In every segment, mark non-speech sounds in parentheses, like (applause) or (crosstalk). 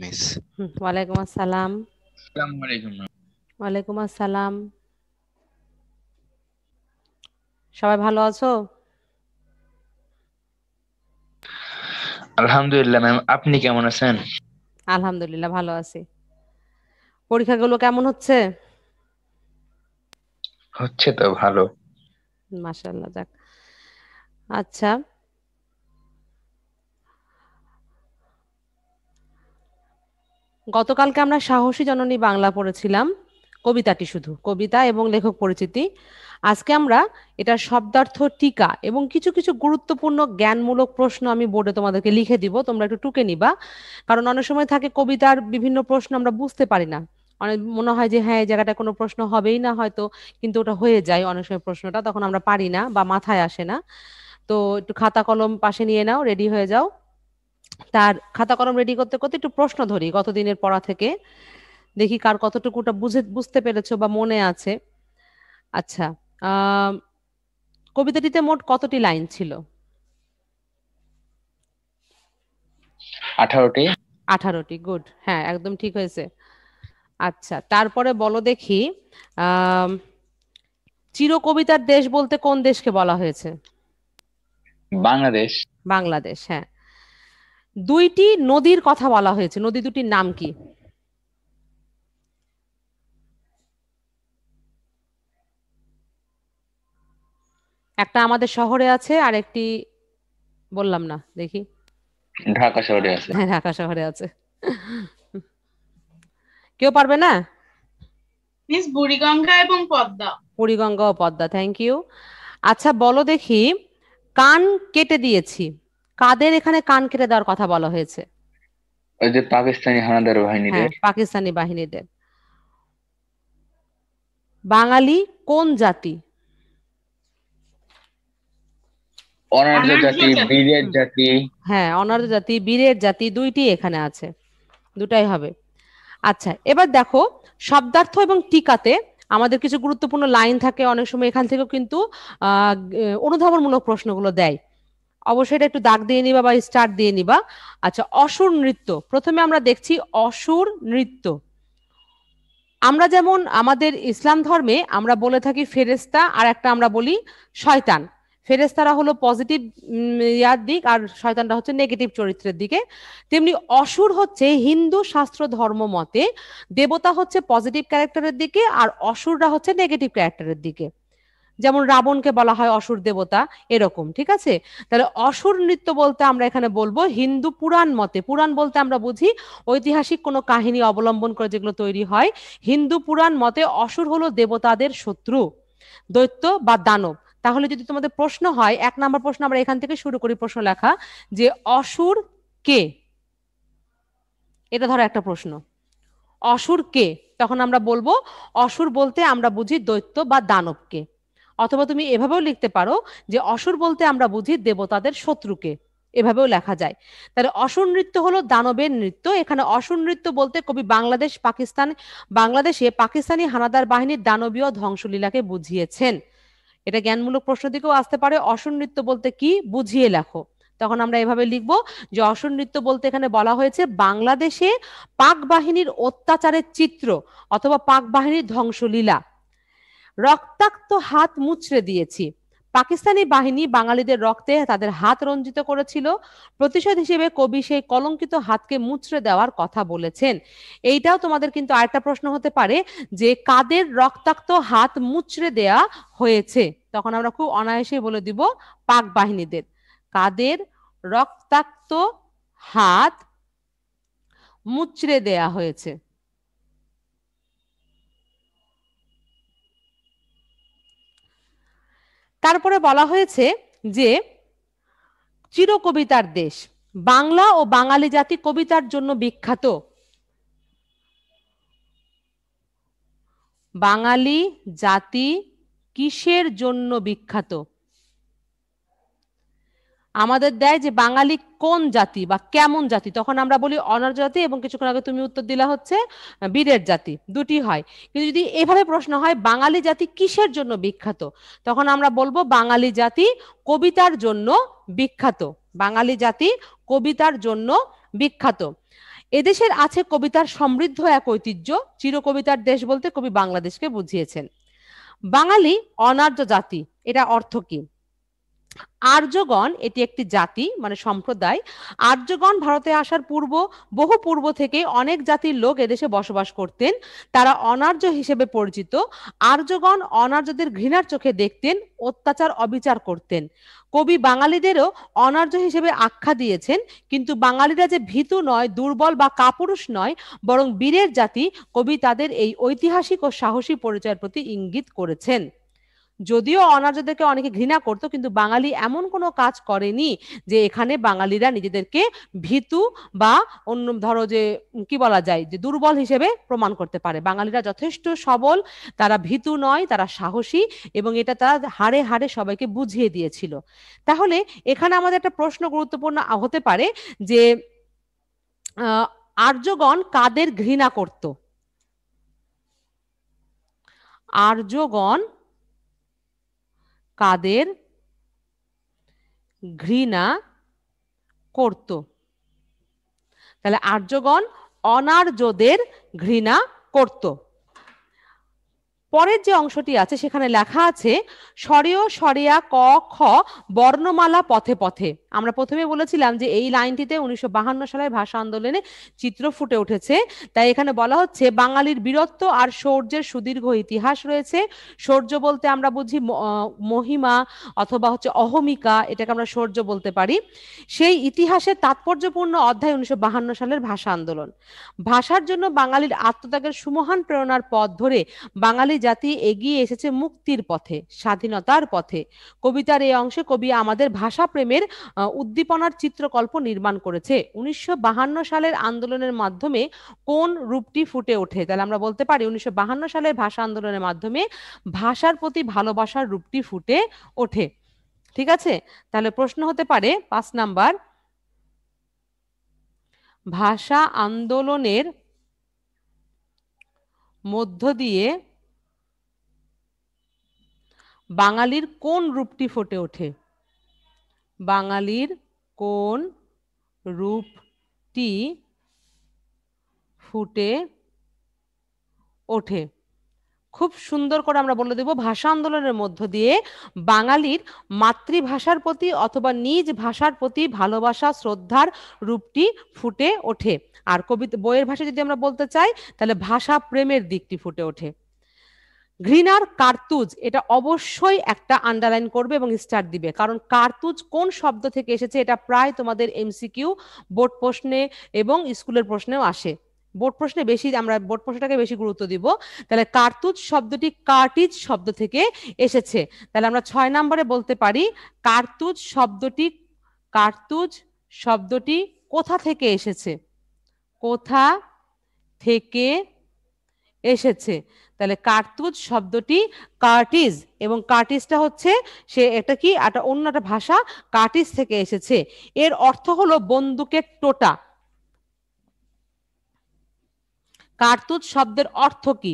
Miss ওয়ালাইকুম আসসালাম ওয়ালাইকুম আসসালাম সবাই ভালো আছো আলহামদুলিল্লাহ ম্যাম আপনি কেমন আছেন আলহামদুলিল্লাহ ভালো আছি পরীক্ষাগুলো কেমন হচ্ছে হচ্ছে তো ভালো মাশাআল্লাহ যাক আচ্ছা গতকালকে আমরা সাহসী জননী বাংলা পড়েছিলাম কবিতাটি শুধু কবিতা এবং লেখক পরিচিতি আজকে আমরা এটার শব্দার্থ টিকা এবং কিছু কিছু গুরুত্বপূর্ণ জ্ঞানমূলক প্রশ্ন আমি বোর্ডে তোমাদেরকে লিখে দিব তোমরা একটু টুকে নিবা কারণ অনেক সময় থাকে কবিতার বিভিন্ন প্রশ্ন আমরা বুঝতে পারি না অনেক মনে হয় যে হ্যাঁ এই জায়গাটা কোনো প্রশ্ন হবেই না হয়তো কিন্তু ওটা হয়ে যায় অনেক সময় প্রশ্নটা তখন আমরা পারি না বা মাথায় আসে না তো একটু খাতা কলম পাশে নিয়ে নাও রেডি হয়ে যাও তার খাতা কলম রেডি করতে করতে একটু প্রশ্ন ধরি গতদিনের পড়া থেকে দেখি কার কতটুকুটা বুঝে বুঝতে পেরেছো বা মনে আছে আচ্ছা কবিতাটিতে মোট কতটি লাইন ছিল আঠারোটি আঠারোটি গুড হ্যাঁ একদম ঠিক হয়েছে আচ্ছা তারপরে বলো দেখি চির কবিতার দেশ বলতে কোন দেশকে বলা হয়েছে বাংলাদেশ বাংলাদেশ হ্যাঁ দুইটি নদীর কথা বলা হয়েছে নদী দুটির নাম কি একটা আমাদের শহরে আছে আর একটি বললাম না দেখি ঢাকা শহরে আছে হ্যাঁ ঢাকা শহরে আছে কেউ পারবে না মিস বুড়িগঙ্গা এবং পদ্মা বুড়িগঙ্গা ও পদ্মা থ্যাংক ইউ আচ্ছা বলো দেখি কান কেটে দিয়েছি কাদের এখানে কান কেটে দেওয়ার কথা বলা হয়েছে যে পাকিস্তানি হানাদার বাহিনীদের হ্যাঁ, পাকিস্তানি বাহিনীদের বাঙালি কোন জাতি অনার্য জাতি বীরের জাতি হ্যাঁ অনার্য জাতি বীরের জাতি দুইটি এখানে আছে দুটাই হবে আচ্ছা এবার দেখো শব্দার্থ এবং টিকাতে আমাদের কিছু গুরুত্বপূর্ণ লাইন থাকে অনেক সময় এখান থেকেও কিন্তু অনুধাবনমূলক প্রশ্নগুলো দেয় অবশ্যই এটা একটু দাগ দিয়ে নিবা বা স্টার দিয়ে নিবা আচ্ছা অসুর নৃত্য প্রথমে আমরা দেখছি অসুর নৃত্য আমরা যেমন আমাদের ইসলাম ধর্মে আমরা বলে থাকি ফেরেস্তা আর একটা আমরা বলি শয়তান ফেরেস্তারা হলো পজিটিভ ইয়ার দিক আর শয়তানটা হচ্ছে নেগেটিভ চরিত্রের দিকে তেমনি অসুর হচ্ছে হিন্দু শাস্ত্র ধর্ম মতে দেবতা হচ্ছে পজিটিভ ক্যারেক্টারের দিকে আর অসুররা হচ্ছে নেগেটিভ ক্যারেক্টারের দিকে যেমন রাবণকে বলা হয় অসুর দেবতা এরকম ঠিক আছে তাহলে অসুর নৃত্য বলতে আমরা এখানে বলবো হিন্দু পুরাণ মতে পুরাণ বলতে আমরা বুঝি ঐতিহাসিক কোনো কাহিনী অবলম্বন করে যেগুলো তৈরি হয় হিন্দু পুরাণ মতে অসুর হলো দেবতাদের শত্রু দৈত্য বা দানব তাহলে যদি তোমাদের প্রশ্ন হয় এক নম্বর প্রশ্ন আমরা এখান থেকে শুরু করি প্রশ্ন লেখা যে অসুর কে এটা ধরো একটা প্রশ্ন অসুর কে তখন আমরা বলবো অসুর বলতে আমরা বুঝি দৈত্য বা দানবকে অথবা তুমি এভাবেও লিখতে পারো যে অসুর বলতে আমরা বুঝি দেবতাদের শত্রুকে এভাবেও লেখা যায় তাহলে অসুর নৃত্য হলো দানবের নৃত্য এখানে অসুর নৃত্য বলতে কবি বাংলাদেশ পাকিস্তান বাংলাদেশে পাকিস্তানি হানাদার বাহিনীর দানবীয় ধ্বংসলীলাকে বুঝিয়েছেন এটা জ্ঞানমূলক প্রশ্ন দিকেও আসতে পারে অসুর নৃত্য বলতে কি বুঝিয়ে লেখো তখন আমরা এভাবে লিখব যে অসুর নৃত্য বলতে এখানে বলা হয়েছে বাংলাদেশে পাক বাহিনীর অত্যাচারের চিত্র অথবা পাক বাহিনীর ধ্বংসলীলা রক্তাক্ত হাত মুচড়ে দিয়েছি পাকিস্তানি বাহিনী বাঙালিদের রক্তে তাদের হাত রঞ্জিত করেছিল প্রতিশোধ হিসেবে কবি সেই কলঙ্কিত হাতকে মুচড়ে দেওয়ার কথা বলেছেন এইটাও তোমাদের কিন্তু আরেকটা প্রশ্ন হতে পারে যে কাদের রক্তাক্ত হাত মুচড়ে দেয়া হয়েছে তখন আমরা খুব অনায়াসে বলে দিব পাক বাহিনীদের কাদের রক্তাক্ত হাত মুচড়ে দেয়া হয়েছে তারপরে বলা হয়েছে যে চিরকবিতার দেশ বাংলা ও বাঙালি জাতি কবিতার জন্য বিখ্যাত বাঙালি জাতি কিসের জন্য বিখ্যাত আমাদের দেয় যে বাঙালি কোন জাতি বা কেমন জাতি তখন আমরা বলি অনার জাতি এবং কিছুক্ষণ আগে তুমি উত্তর দিলা হচ্ছে বীরের জাতি দুটি হয় কিন্তু যদি এভাবে প্রশ্ন হয় বাঙালি জাতি কিসের জন্য বিখ্যাত তখন আমরা বলবো বাঙালি জাতি কবিতার জন্য বিখ্যাত বাঙালি জাতি কবিতার জন্য বিখ্যাত এদেশের আছে কবিতার সমৃদ্ধ এক ঐতিহ্য চিরকবিতার দেশ বলতে কবি বাংলাদেশকে বুঝিয়েছেন বাঙালি অনার্য জাতি এটা অর্থ কি আর্যগণ এটি একটি জাতি মানে সম্প্রদায় আর্যগণ ভারতে আসার পূর্ব বহু পূর্ব থেকে অনেক জাতির লোক এদেশে বসবাস করতেন তারা অনার্য হিসেবে পরিচিত আর্যগণ অনার্যদের ঘৃণার চোখে দেখতেন অত্যাচার অবিচার করতেন কবি বাঙালিদেরও অনার্য হিসেবে আখ্যা দিয়েছেন কিন্তু বাঙালিরা যে ভীতু নয় দুর্বল বা কাপুরুষ নয় বরং বীরের জাতি কবি তাদের এই ঐতিহাসিক ও সাহসী পরিচয়ের প্রতি ইঙ্গিত করেছেন যদিও অনার্যদেরকে অনেকে ঘৃণা করতো কিন্তু বাঙালি এমন কোনো কাজ করেনি যে এখানে বাঙালিরা নিজেদেরকে ভীতু বা অন্য ধরো যে কি বলা যায় যে দুর্বল হিসেবে প্রমাণ করতে পারে বাঙালিরা যথেষ্ট সবল তারা ভীতু নয় তারা সাহসী এবং এটা তারা হাড়ে হাড়ে সবাইকে বুঝিয়ে দিয়েছিল তাহলে এখানে আমাদের একটা প্রশ্ন গুরুত্বপূর্ণ হতে পারে যে আর্যগণ কাদের ঘৃণা করত আর্যগণ কাদের ঘৃণা করত তাহলে আর্যগণ অনার্যদের ঘৃণা করত পরের যে অংশটি আছে সেখানে লেখা আছে সরেয় সরেয়া ক খ বর্ণমালা পথে পথে আমরা প্রথমে বলেছিলাম যে এই লাইনটিতে উনিশশো সালের ভাষা আন্দোলনে চিত্র ফুটে উঠেছে তাই এখানে বলা হচ্ছে বাঙালির বীরত্ব আর শৌর্যের সুদীর্ঘ ইতিহাস রয়েছে শৌর্য বলতে আমরা বুঝি মহিমা অথবা হচ্ছে অহমিকা এটাকে আমরা শৌর্য বলতে পারি সেই ইতিহাসের তাৎপর্যপূর্ণ অধ্যায় উনিশশো সালের ভাষা আন্দোলন ভাষার জন্য বাঙালির আত্মত্যাগের সুমহান প্রেরণার পথ ধরে বাঙালি জাতি এগিয়ে এসেছে মুক্তির পথে স্বাধীনতার পথে কবিতার এই অংশে কবি আমাদের ভাষা প্রেমের উদ্দীপনার চিত্রকল্প নির্মাণ করেছে উনিশশো সালের আন্দোলনের মাধ্যমে কোন রূপটি ফুটে ওঠে তাহলে আমরা বলতে পারি উনিশশো সালের ভাষা আন্দোলনের মাধ্যমে ভাষার প্রতি ভালোবাসার রূপটি ফুটে ওঠে ঠিক আছে তাহলে প্রশ্ন হতে পারে পাঁচ নাম্বার ভাষা আন্দোলনের মধ্য দিয়ে বাঙালির কোন রূপটি ফুটে ওঠে বাঙালির কোন রূপটি ফুটে ওঠে খুব সুন্দর করে আমরা বলে দেব ভাষা আন্দোলনের মধ্য দিয়ে বাঙালির মাতৃভাষার প্রতি অথবা নিজ ভাষার প্রতি ভালোবাসা শ্রদ্ধার রূপটি ফুটে ওঠে আর কবিতা বইয়ের ভাষায় যদি আমরা বলতে চাই তাহলে ভাষা প্রেমের দিকটি ফুটে ওঠে ঘৃণার কার্তুজ এটা অবশ্যই একটা আন্ডারলাইন করবে এবং স্টার দিবে কারণ কার্তুজ কোন শব্দ থেকে এসেছে এটা প্রায় তোমাদের এমসিকিউ বোর্ড প্রশ্নে এবং স্কুলের প্রশ্নেও আসে বোর্ড প্রশ্নে বেশি আমরা বোর্ড প্রশ্নটাকে বেশি গুরুত্ব দিব তাহলে কার্তুজ শব্দটি কার্টিজ শব্দ থেকে এসেছে তাহলে আমরা ছয় নম্বরে বলতে পারি কার্তুজ শব্দটি কার্তুজ শব্দটি কোথা থেকে এসেছে কোথা থেকে এসেছে তাহলে কার্তুজ শব্দটি কার্টিজ এবং কার্টিজটা হচ্ছে সে এটা কি একটা অন্য একটা ভাষা কার্টিজ থেকে এসেছে এর অর্থ হলো বন্দুকের টোটা কার্তুজ শব্দের অর্থ কি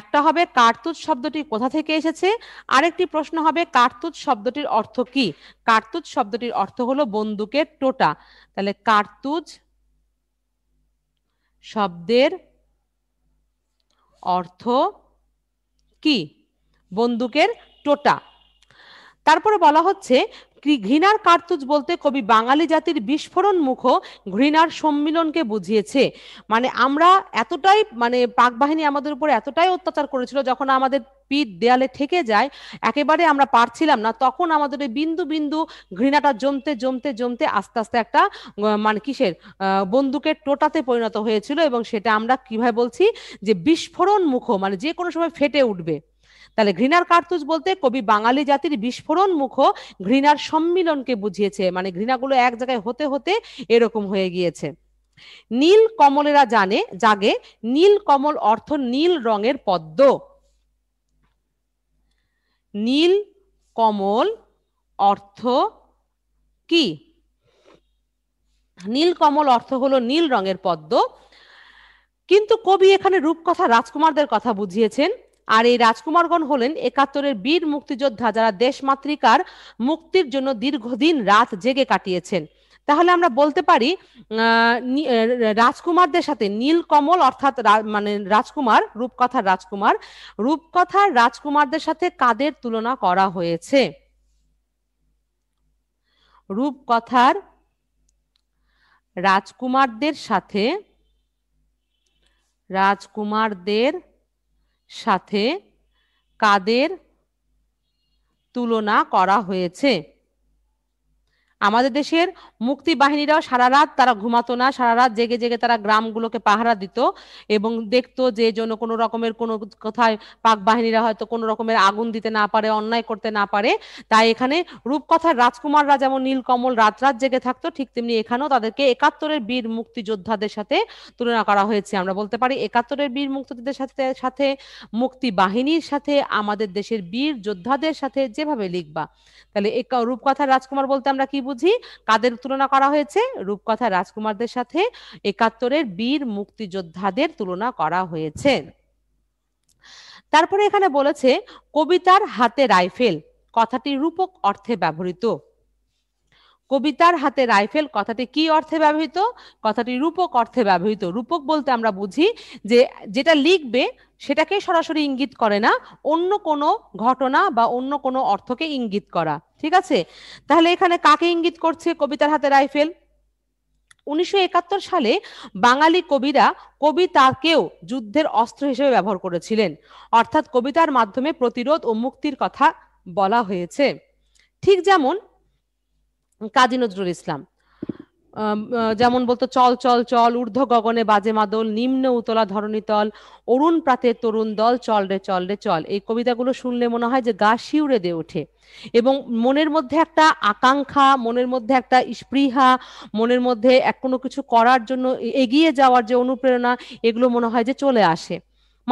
একটা হবে কার্তুজ শব্দটি কোথা থেকে এসেছে আরেকটি প্রশ্ন হবে কার্তুজ শব্দটির অর্থ কি কার্তুজ শব্দটির অর্থ হলো বন্দুকের টোটা তাহলে কার্তুজ শব্দের অর্থ কি বন্দুকের টোটা তারপরে বলা হচ্ছে ঘৃণার কার্তুজ বলতে কবি বাঙালি জাতির বিস্ফোরণ মুখ ঘৃণার সম্মিলনকে বুঝিয়েছে মানে আমরা এতটাই মানে পাক বাহিনী আমাদের উপর এতটাই অত্যাচার করেছিল যখন আমাদের পিঠ দেয়ালে থেকে যায় একেবারে আমরা পারছিলাম না তখন আমাদের ওই বিন্দু বিন্দু ঘৃণাটা জমতে জমতে জমতে আস্তে আস্তে একটা মানে কিসের বন্দুকের টোটাতে পরিণত হয়েছিল এবং সেটা আমরা কিভাবে বলছি যে বিস্ফোরণ মুখ মানে যে কোনো সময় ফেটে উঠবে তাহলে ঘৃণার কার্তুজ বলতে কবি বাঙালি জাতির বিস্ফোরণ মুখ ঘৃণার সম্মিলনকে বুঝিয়েছে মানে ঘৃণাগুলো এক জায়গায় হতে হতে এরকম হয়ে গিয়েছে নীল কমলেরা জানে জাগে নীল কমল অর্থ নীল রঙের পদ্ম নীল কমল অর্থ কি নীল কমল অর্থ হলো নীল রঙের পদ্ম কিন্তু কবি এখানে রূপকথা রাজকুমারদের কথা বুঝিয়েছেন আর এই রাজকুমারগণ হলেন একাত্তরের বীর মুক্তিযোদ্ধা যারা দেশমাতৃকার মুক্তির জন্য দীর্ঘদিন রাত জেগে কাটিয়েছেন তাহলে আমরা বলতে পারি রাজকুমারদের সাথে নীলকমল অর্থাৎ মানে রাজকুমার রূপকথার রাজকুমার রূপকথার রাজকুমারদের সাথে কাদের তুলনা করা হয়েছে রূপকথার রাজকুমারদের সাথে রাজকুমারদের সাথে কাদের তুলনা করা হয়েছে আমাদের দেশের মুক্তি বাহিনীরাও সারা রাত তারা ঘুমাতো না সারা রাত জেগে জেগে তারা গ্রামগুলোকে পাহারা দিত এবং দেখতো যে জন্য কোনো রকমের কোনো কোথায় পাক বাহিনীরা হয়তো কোনো রকমের আগুন দিতে না পারে অন্যায় করতে না পারে তাই এখানে রূপকথার রাজকুমাররা যেমন নীলকমল রাত রাত জেগে থাকতো ঠিক তেমনি এখানেও তাদেরকে একাত্তরের বীর মুক্তিযোদ্ধাদের সাথে তুলনা করা হয়েছে আমরা বলতে পারি একাত্তরের বীর মুক্তিযোদ্ধাদের সাথে সাথে মুক্তি বাহিনীর সাথে আমাদের দেশের বীর যোদ্ধাদের সাথে যেভাবে লিখবা তাহলে রূপকথার রাজকুমার বলতে আমরা কি বুঝি কাদের তুলনা করা হয়েছে রূপকথা রাজকুমারদের সাথে একাত্তরের বীর মুক্তিযোদ্ধাদের তুলনা করা হয়েছে তারপরে এখানে বলেছে কবিতার হাতে রাইফেল কথাটি রূপক অর্থে ব্যবহৃত কবিতার হাতে রাইফেল কথাটি কি অর্থে ব্যবহৃত কথাটি রূপক অর্থে ব্যবহৃত রূপক বলতে আমরা বুঝি যে যেটা লিখবে সেটাকে সরাসরি ইঙ্গিত করে না অন্য কোনো ঘটনা বা অন্য কোনো অর্থকে ইঙ্গিত করা ঠিক আছে তাহলে এখানে কাকে ইঙ্গিত করছে কবিতার হাতে রাইফেল উনিশশো সালে বাঙালি কবিরা কবিতাকেও যুদ্ধের অস্ত্র হিসেবে ব্যবহার করেছিলেন অর্থাৎ কবিতার মাধ্যমে প্রতিরোধ ও মুক্তির কথা বলা হয়েছে ঠিক যেমন কাজী নজরুল ইসলাম যেমন বলতো চল চল চল ঊর্ধ্ব গগনে বাজে মাদল নিম্ন উতলা ধরণী তল অরুণ প্রাতের তরুণ দল চল রে চল রে চল এই কবিতাগুলো শুনলে মনে হয় যে গা শিউরে দিয়ে ওঠে এবং মনের মধ্যে একটা আকাঙ্ক্ষা মনের মধ্যে একটা স্পৃহা মনের মধ্যে এক কোনো কিছু করার জন্য এগিয়ে যাওয়ার যে অনুপ্রেরণা এগুলো মনে হয় যে চলে আসে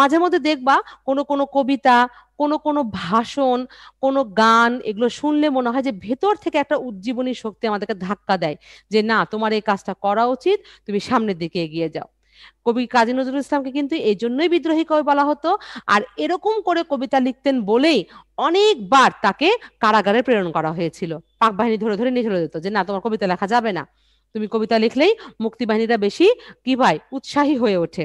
মাঝে মধ্যে দেখবা কোনো কোনো কবিতা কোনো কোনো ভাষণ কোনো গান এগুলো শুনলে মনে হয় যে ভেতর থেকে একটা উজ্জীবনী শক্তি আমাদেরকে ধাক্কা দেয় যে না তোমার এই কাজটা করা উচিত তুমি সামনের দিকে এগিয়ে যাও কবি কাজী নজরুল ইসলামকে কিন্তু এই জন্যই বিদ্রোহী কবি বলা হতো আর এরকম করে কবিতা লিখতেন বলেই অনেকবার তাকে কারাগারে প্রেরণ করা হয়েছিল পাক বাহিনী ধরে ধরে নিয়ে চলে যেত যে না তোমার কবিতা লেখা যাবে না তুমি কবিতা লিখলেই মুক্তিবাহিনীরা বেশি কি ভাই উৎসাহী হয়ে ওঠে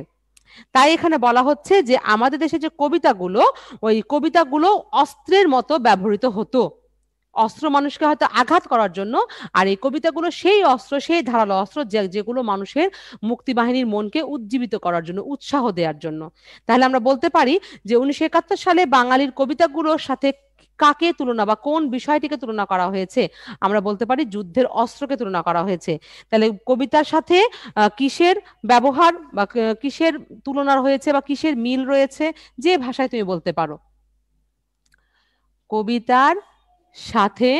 তাই এখানে বলা হচ্ছে যে আমাদের দেশে যে কবিতাগুলো ওই কবিতাগুলো অস্ত্রের মতো ব্যবহৃত হতো অস্ত্র মানুষকে হয়তো আঘাত করার জন্য আর এই কবিতাগুলো সেই অস্ত্র সেই ধারালো অস্ত্র যেগুলো মানুষের মুক্তি বাহিনীর মনকে উজ্জীবিত করার জন্য উৎসাহ দেওয়ার জন্য তাহলে আমরা বলতে পারি যে উনিশশো একাত্তর সালে বাঙালির কবিতাগুলোর সাথে কাকে তুলনা বা কোন বিষয়টিকে তুলনা করা হয়েছে আমরা বলতে পারি যুদ্ধের অস্ত্রকে তুলনা করা হয়েছে তাহলে কবিতার সাথে কিসের ব্যবহার বা কিসের তুলনা হয়েছে বা কিসের মিল রয়েছে যে ভাষায় তুমি বলতে পারো কবিতার সাথে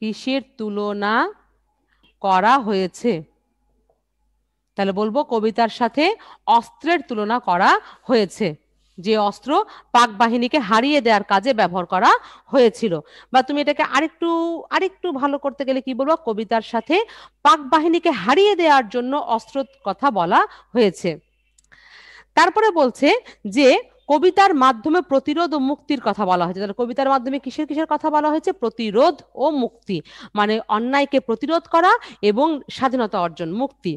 কিসের তুলনা করা হয়েছে তাহলে বলবো কবিতার সাথে অস্ত্রের তুলনা করা হয়েছে যে অস্ত্র পাক বাহিনীকে হারিয়ে দেওয়ার কাজে ব্যবহার করা হয়েছিল বা তুমি এটাকে আরেকটু আরেকটু ভালো করতে গেলে কি বলবো কবিতার সাথে পাক বাহিনীকে হারিয়ে দেওয়ার জন্য অস্ত্র কথা বলা হয়েছে তারপরে বলছে যে কবিতার মাধ্যমে প্রতিরোধ ও মুক্তির কথা বলা হয়েছে তাহলে কবিতার মাধ্যমে কিসের কিসের কথা বলা হয়েছে প্রতিরোধ ও মুক্তি মানে অন্যায়কে প্রতিরোধ করা এবং স্বাধীনতা অর্জন মুক্তি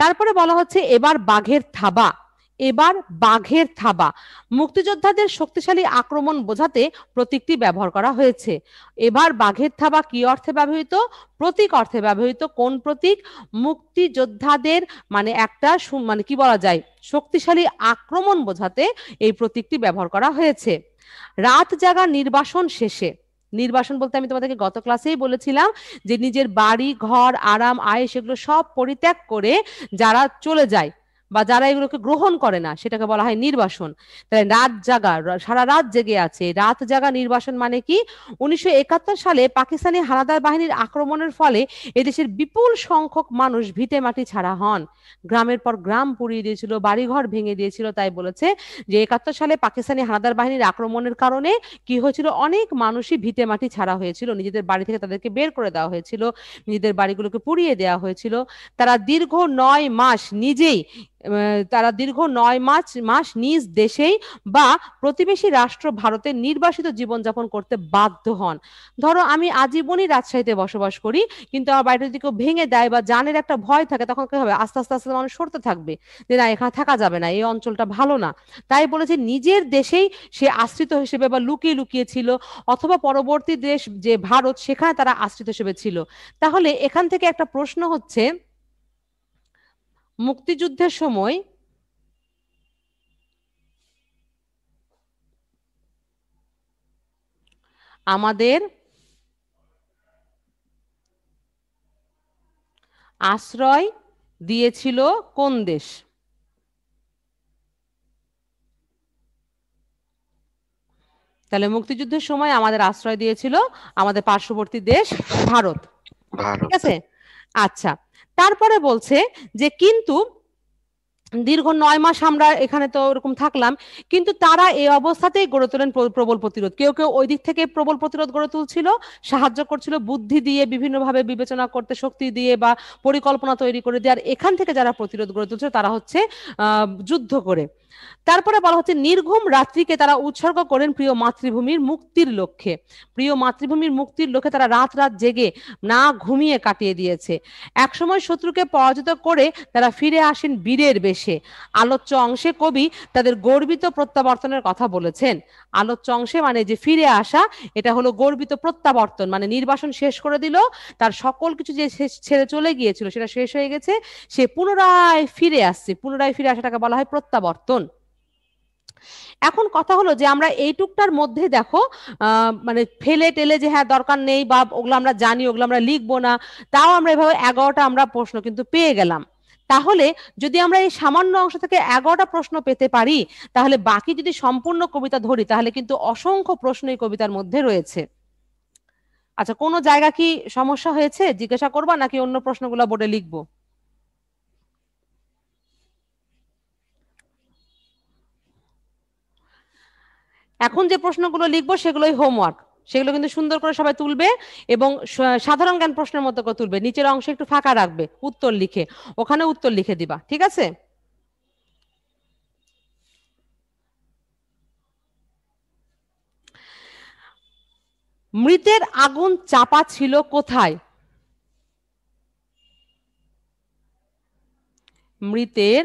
তারপরে বলা হচ্ছে এবার বাঘের থাবা এবার বাঘের থাবা মুক্তিযোদ্ধাদের শক্তিশালী আক্রমণ বোঝাতে প্রতীকটি ব্যবহার করা হয়েছে এবার বাঘের থাবা কি অর্থে ব্যবহৃত প্রতীক অর্থে ব্যবহৃত কোন প্রতীক মুক্তিযোদ্ধাদের মানে একটা মানে কি বলা যায় শক্তিশালী আক্রমণ বোঝাতে এই প্রতীকটি ব্যবহার করা হয়েছে রাত জাগা নির্বাসন শেষে নির্বাসন বলতে আমি তোমাদেরকে গত ক্লাসেই বলেছিলাম যে নিজের বাড়ি ঘর আরাম আয় সেগুলো সব পরিত্যাগ করে যারা চলে যায় বা যারা এগুলোকে গ্রহণ করে না সেটাকে বলা হয় নির্বাসন তাহলে রাত জাগা সারা রাত জেগে আছে রাত জাগা নির্বাসন মানে কি উনিশশো সালে পাকিস্তানি হানাদার বাহিনীর আক্রমণের ফলে এদেশের বিপুল সংখ্যক মানুষ ভিটে মাটি ছাড়া হন গ্রামের পর গ্রাম পুড়িয়ে দিয়েছিল বাড়িঘর ভেঙে দিয়েছিল তাই বলেছে যে একাত্তর সালে পাকিস্তানি হানাদার বাহিনীর আক্রমণের কারণে কি হয়েছিল অনেক মানুষই ভিটে মাটি ছাড়া হয়েছিল নিজেদের বাড়ি থেকে তাদেরকে বের করে দেওয়া হয়েছিল নিজেদের বাড়িগুলোকে পুড়িয়ে দেওয়া হয়েছিল তারা দীর্ঘ নয় মাস নিজেই তারা দীর্ঘ নয় মাস মাস নিজ দেশেই বা প্রতিবেশী রাষ্ট্র ভারতের নির্বাসিত জীবনযাপন করতে বাধ্য হন ধরো আমি আজীবনই রাজশাহীতে বসবাস করি কিন্তু আমার বাড়িটা যদি কেউ ভেঙে দেয় বা জানের একটা ভয় থাকে তখন কি হবে আস্তে আস্তে আস্তে মানুষ সরতে থাকবে যে না এখানে থাকা যাবে না এই অঞ্চলটা ভালো না তাই বলেছে নিজের দেশেই সে আশ্রিত হিসেবে বা লুকিয়ে লুকিয়ে ছিল অথবা পরবর্তী দেশ যে ভারত সেখানে তারা আশ্রিত হিসেবে ছিল তাহলে এখান থেকে একটা প্রশ্ন হচ্ছে মুক্তিযুদ্ধের সময় আমাদের আশ্রয় দিয়েছিল কোন দেশ তাহলে মুক্তিযুদ্ধের সময় আমাদের আশ্রয় দিয়েছিল আমাদের পার্শ্ববর্তী দেশ ভারত ঠিক আছে আচ্ছা তারপরে বলছে যে কিন্তু দীর্ঘ নয় মাস আমরা এখানে তো ওরকম থাকলাম কিন্তু তারা এই অবস্থাতেই গড়ে তোলেন প্রবল প্রতিরোধ কেউ কেউ ওই দিক থেকে প্রবল প্রতিরোধ গড়ে তুলছিল সাহায্য করছিল বুদ্ধি দিয়ে বিভিন্নভাবে বিবেচনা করতে শক্তি দিয়ে বা পরিকল্পনা তৈরি করে দিয়ে আর এখান থেকে যারা প্রতিরোধ গড়ে তুলছিল তারা হচ্ছে যুদ্ধ করে তারপরে বলা হচ্ছে নির্ঘুম রাত্রিকে তারা উৎসর্গ করেন প্রিয় মাতৃভূমির মুক্তির লক্ষ্যে প্রিয় মাতৃভূমির মুক্তির লক্ষ্যে তারা রাত রাত জেগে না ঘুমিয়ে কাটিয়ে দিয়েছে একসময় শত্রুকে পরাজিত করে তারা ফিরে আসেন বীরের বেশে আলোচ্য অংশে কবি তাদের গর্বিত প্রত্যাবর্তনের কথা বলেছেন আলোচ্য অংশে মানে যে ফিরে আসা এটা হলো গর্বিত প্রত্যাবর্তন মানে নির্বাসন শেষ করে দিল তার সকল কিছু যে ছেড়ে চলে গিয়েছিল সেটা শেষ হয়ে গেছে সে পুনরায় ফিরে আসছে পুনরায় ফিরে আসাটাকে বলা হয় প্রত্যাবর্তন এখন কথা হলো যে আমরা এইটুকটার মধ্যে দেখো মানে ফেলে টেলে যে হ্যাঁ দরকার নেই বা ওগুলো আমরা জানি ওগুলো আমরা লিখবো না তাও আমরা এভাবে এগারোটা আমরা প্রশ্ন কিন্তু পেয়ে গেলাম তাহলে যদি আমরা এই সামান্য অংশ থেকে এগারোটা প্রশ্ন পেতে পারি তাহলে বাকি যদি সম্পূর্ণ কবিতা ধরি তাহলে কিন্তু অসংখ্য প্রশ্ন এই কবিতার মধ্যে রয়েছে আচ্ছা কোনো জায়গা কি সমস্যা হয়েছে জিজ্ঞাসা করবা নাকি অন্য প্রশ্নগুলো বোর্ডে লিখবো এখন যে প্রশ্নগুলো লিখবো সেগুলোই হোমওয়ার্ক সেগুলো কিন্তু সুন্দর করে সবাই তুলবে এবং সাধারণ জ্ঞান প্রশ্নের মতো করে তুলবে নিচের অংশ একটু ফাঁকা রাখবে উত্তর লিখে ওখানে উত্তর লিখে দিবা ঠিক আছে মৃতের আগুন চাপা ছিল কোথায় মৃতের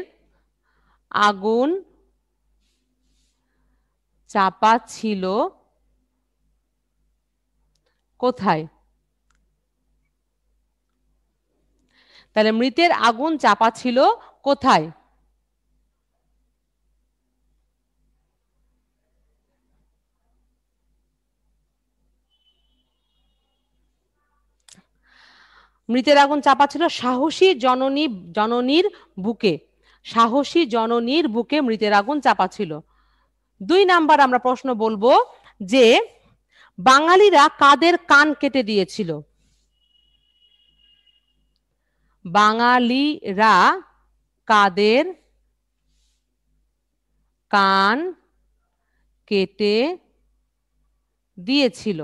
আগুন চাপা ছিল কোথায় তাহলে মৃতের আগুন চাপা ছিল কোথায় মৃতের আগুন চাপা ছিল সাহসী জননী জননীর বুকে সাহসী জননীর বুকে মৃতের আগুন চাপা ছিল দুই নাম্বার আমরা প্রশ্ন বলবো যে বাঙালিরা কাদের কান কেটে দিয়েছিল বাঙালিরা কাদের কান কেটে দিয়েছিল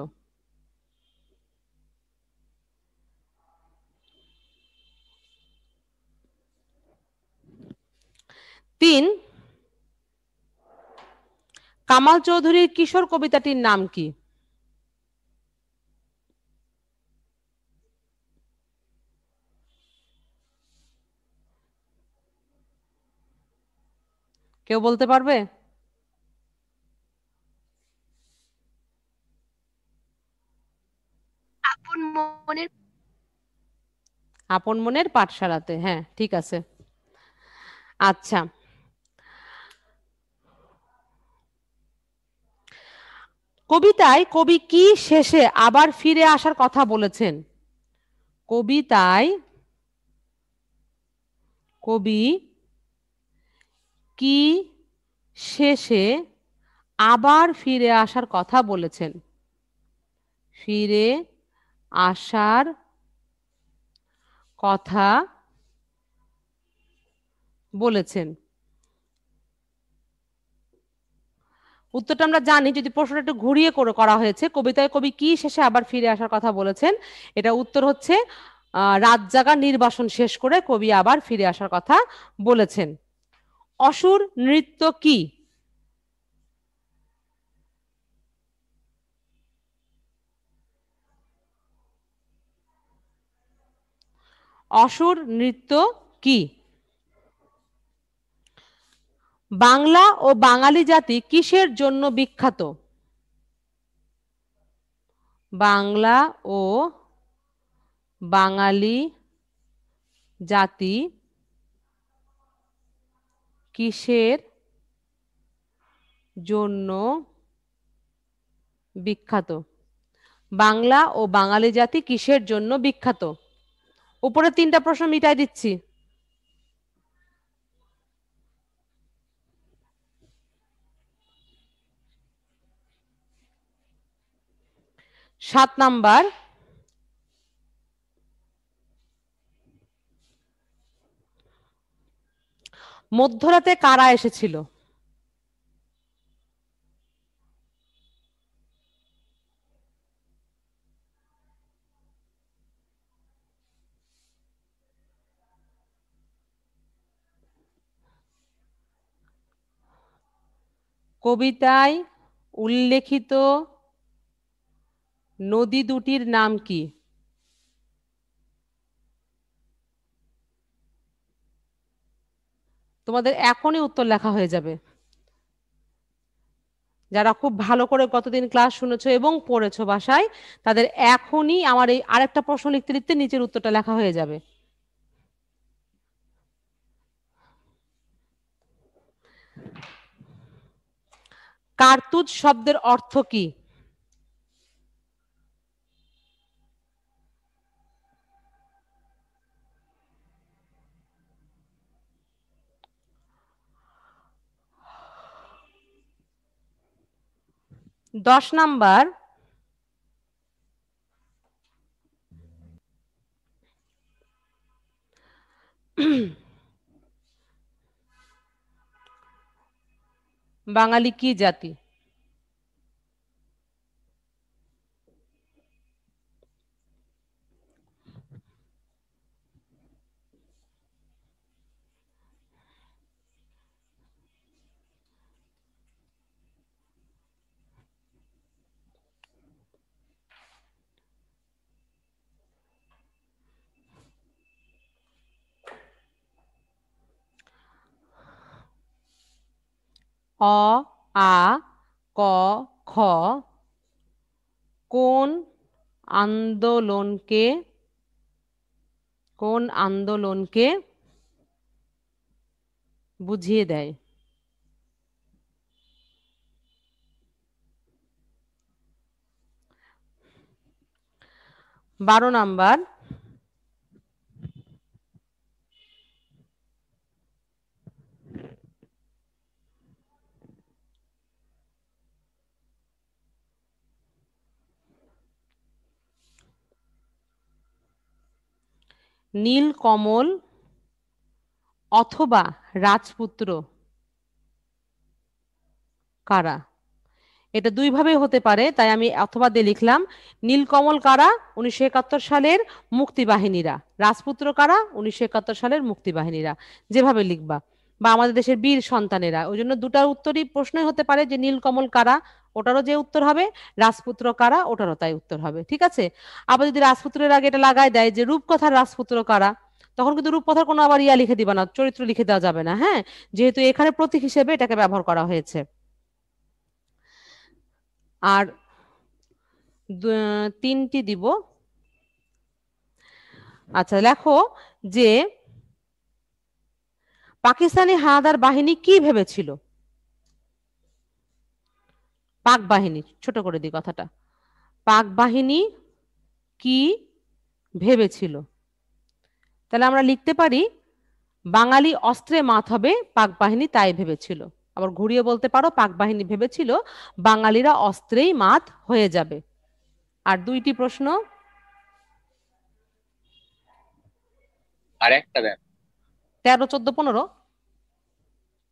তিন কামাল চৌধুরীর কিশোর কবিতাটির নাম কি কেউ বলতে পারবে আপন মনের আপন মনের পাঠশালাতে হ্যাঁ ঠিক আছে আচ্ছা কবিতায় কবি কি শেষে আবার ফিরে আসার কথা বলেছেন কবিতায় কবি কি শেষে আবার ফিরে আসার কথা বলেছেন ফিরে আসার কথা বলেছেন উত্তরটা আমরা জানি যদি প্রশ্নটা একটু ঘুরিয়ে করে করা হয়েছে কবিতায় কবি কি শেষে আবার ফিরে আসার কথা বলেছেন এটা উত্তর হচ্ছে রাত জাগা নির্বাসন শেষ করে কবি আবার ফিরে আসার কথা বলেছেন অসুর নৃত্য কি অসুর নৃত্য কি বাংলা ও বাঙালি জাতি কিসের জন্য বিখ্যাত বাংলা ও বাঙালি জাতি কিসের জন্য বিখ্যাত বাংলা ও বাঙালি জাতি কিসের জন্য বিখ্যাত উপরে তিনটা প্রশ্ন মিটাই দিচ্ছি সাত নাম্বার মধ্যরাতে কারা এসেছিল কবিতায় উল্লেখিত নদী দুটির নাম কি তোমাদের এখনই উত্তর লেখা হয়ে যাবে যারা খুব ভালো করে কতদিন ক্লাস শুনেছো এবং পড়েছো বাসায় তাদের এখনই আমার এই আরেকটা প্রশ্ন লিখতে লিখতে নিচের উত্তরটা লেখা হয়ে যাবে কার্তুজ শব্দের অর্থ কি দশ নাম্বার বাঙালি কি জাতি অ আ ক খ কোন আন্দোলনকে কোন আন্দোলনকে বুঝিয়ে দেয় বারো নাম্বার নীলকমল অথবা রাজপুত্র কারা এটা দুইভাবে হতে পারে তাই আমি অথবা দিয়ে লিখলাম নীলকমল কারা উনিশশো একাত্তর সালের মুক্তিবাহিনীরা রাজপুত্র কারা উনিশশো একাত্তর সালের মুক্তিবাহিনীরা যেভাবে লিখবা বা আমাদের দেশের বীর সন্তানেরা ওই জন্য দুটা উত্তরই প্রশ্নই হতে পারে যে নীলকমল কারা ওটারও যে উত্তর হবে রাজপুত্র কারা ওটারও তাই উত্তর হবে ঠিক আছে আবার যদি রাজপুত্রের আগে এটা লাগাই দেয় যে রূপকথার রাজপুত্র কারা তখন কিন্তু রূপকথার কোনো আবার ইয়া লিখে দিবা না চরিত্র লিখে দেওয়া যাবে না হ্যাঁ যেহেতু এখানে প্রতীক হিসেবে এটাকে ব্যবহার করা হয়েছে আর তিনটি দিব আচ্ছা লেখো যে পাকিস্তানি হানাদার বাহিনী কি ভেবেছিল পাক বাহিনী ছোট করে দিই কথাটা পাক বাহিনী কি ভেবেছিল তাহলে আমরা লিখতে পারি বাঙালি অস্ত্রে মাত হবে পাক বাহিনী তাই ভেবেছিল আবার ঘুরিয়ে বলতে পারো পাক বাহিনী ভেবেছিল বাঙালিরা অস্ত্রেই মাত হয়ে যাবে আর দুইটি প্রশ্ন আর একটা দেন তেরো চোদ্দ পনেরো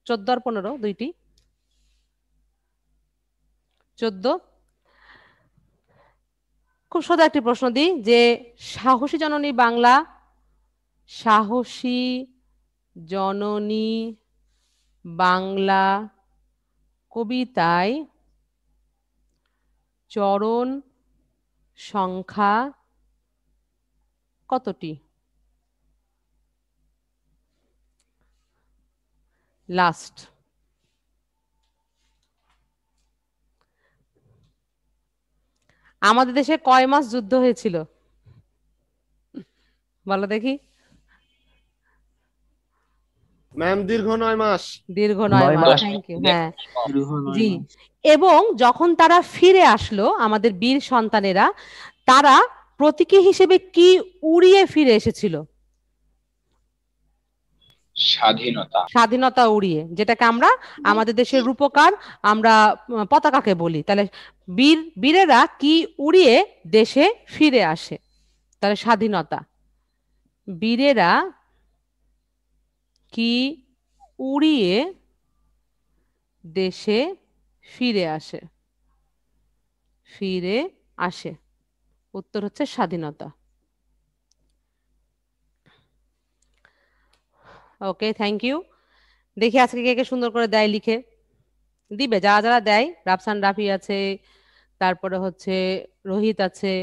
চোদ্দ আর পনেরো দুইটি চোদ্দ খুব সদা একটি প্রশ্ন দিই যে সাহসী জননী বাংলা সাহসী জননী বাংলা কবিতায় চরণ সংখ্যা কতটি লাস্ট আমাদের দেশে কয় মাস যুদ্ধ হয়েছিল বলো দেখি ম্যাম দীর্ঘ নয় মাস দীর্ঘ নয় মাস হ্যাঁ জি এবং যখন তারা ফিরে আসলো আমাদের বীর সন্তানেরা তারা প্রতীকী হিসেবে কি উড়িয়ে ফিরে এসেছিল স্বাধীনতা স্বাধীনতা উড়িয়ে যেটাকে আমরা আমাদের দেশের রূপকার আমরা পতাকাকে বলি তাহলে বীর বীরেরা কি উড়িয়ে দেশে ফিরে আসে তাহলে স্বাধীনতা বীরেরা কি উড়িয়ে দেশে ফিরে আসে ফিরে আসে উত্তর হচ্ছে স্বাধীনতা ওকে থ্যাংক ইউ দেখি আজকে কে কে সুন্দর করে দেয় লিখে দিবে যারা যারা দেয় রাফসান রাফি আছে তারপরে হচ্ছে রোহিত আছে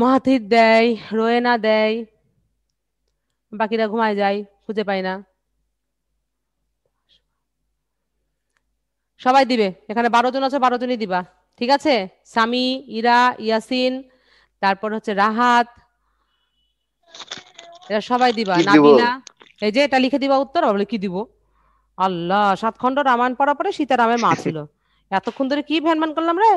মাহাতির দেয় রোয়েনা দেয় বাকিরা ঘুমায় যায় খুঁজে পায় না সবাই দিবে এখানে বারো জন আছে বারো জনই দিবা ঠিক আছে সামি ইরা ইয়াসিন তারপর হচ্ছে রাহাত এরা সবাই দিবা নাবিনা এই যে এটা লিখে দিবা উত্তর বলে কি দিব আল্লাহ সাত খণ্ড রামায়ণ পড়া পরে সীতারামের মা ছিল (laughs) এতক্ষণ ধরে কি ভ্যান করলাম রে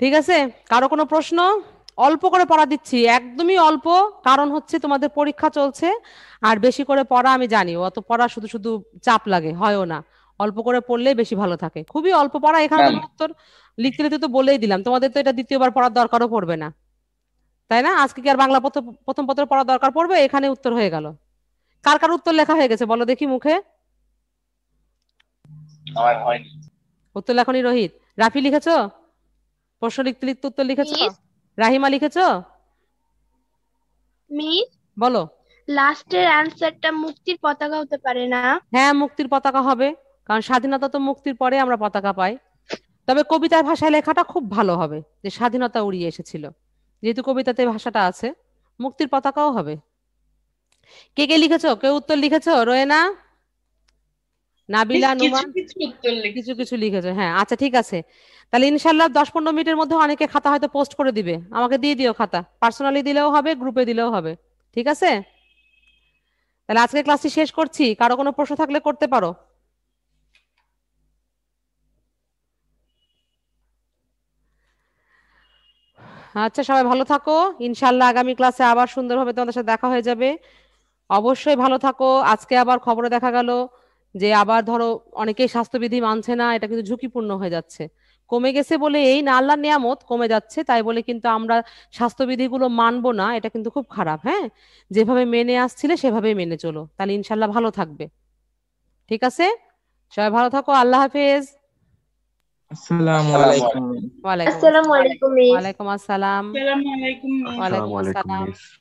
ঠিক আছে কারো কোনো প্রশ্ন অল্প করে পড়া দিচ্ছি একদমই অল্প কারণ হচ্ছে তোমাদের পরীক্ষা চলছে আর বেশি করে পড়া আমি জানি অত পড়া শুধু শুধু চাপ লাগে হয়ও না অল্প করে পড়লে বেশি ভালো থাকে খুবই অল্প পড়া এখানে হ্যাঁ। উত্তর লিখতে লিখতে তো বলেই দিলাম তোমাদের তো এটা দ্বিতীয়বার পড়ার দরকারও পড়বে না তাই না আজকে কি আর বাংলা প্রথম পত্র পড়ার দরকার পড়বে এখানে উত্তর হয়ে গেল কার কার উত্তর লেখা হয়ে গেছে বলো দেখি মুখে উত্তর লেখনি রোহিত রাফি লিখেছ প্রশ্ন লিখতে লিখতে উত্তর লিখেছ রাহিমা লিখেছ বলো লাস্টের অ্যান্সারটা মুক্তির পতাকা হতে পারে না হ্যাঁ মুক্তির পতাকা হবে কারণ স্বাধীনতা তো মুক্তির পরে আমরা পতাকা পাই তবে কবিতার ভাষায় লেখাটা খুব ভালো হবে যে স্বাধীনতা উড়িয়ে এসেছিল যেহেতু কবিতাতে ভাষাটা আছে মুক্তির পতাকাও হবে কে কে লিখেছ কেউ উত্তর লিখেছ রোয়েনা নাবিলা নুমান কিছু কিছু লিখেছ হ্যাঁ আচ্ছা ঠিক আছে তাহলে ইনশাল্লাহ দশ পনেরো মিনিটের মধ্যে অনেকে খাতা হয়তো পোস্ট করে দিবে আমাকে দিয়ে দিও খাতা পার্সোনালি দিলেও হবে গ্রুপে দিলেও হবে ঠিক আছে তাহলে আজকে ক্লাসটি শেষ করছি কারো কোনো প্রশ্ন থাকলে করতে পারো আচ্ছা সবাই ভালো থাকো ইনশাল্লাহ আগামী ক্লাসে আবার সুন্দরভাবে তোমাদের সাথে দেখা হয়ে যাবে অবশ্যই ভালো থাকো আজকে আবার খবরে দেখা গেল যে আবার ধরো অনেকেই স্বাস্থ্যবিধি মানছে না এটা কিন্তু ঝুঁকিপূর্ণ হয়ে যাচ্ছে কমে গেছে বলে এই না আল্লাহ নিয়ামত কমে যাচ্ছে তাই বলে কিন্তু আমরা স্বাস্থ্যবিধিগুলো মানবো না এটা কিন্তু খুব খারাপ হ্যাঁ যেভাবে মেনে আসছিলে সেভাবেই মেনে চলো তাহলে ইনশাল্লাহ ভালো থাকবে ঠিক আছে সবাই ভালো থাকো আল্লাহ হাফেজ Assalamualaikum. Assalamualaikum. Waalaikumsalam. Assalamualaikum. Waalaikumsalam.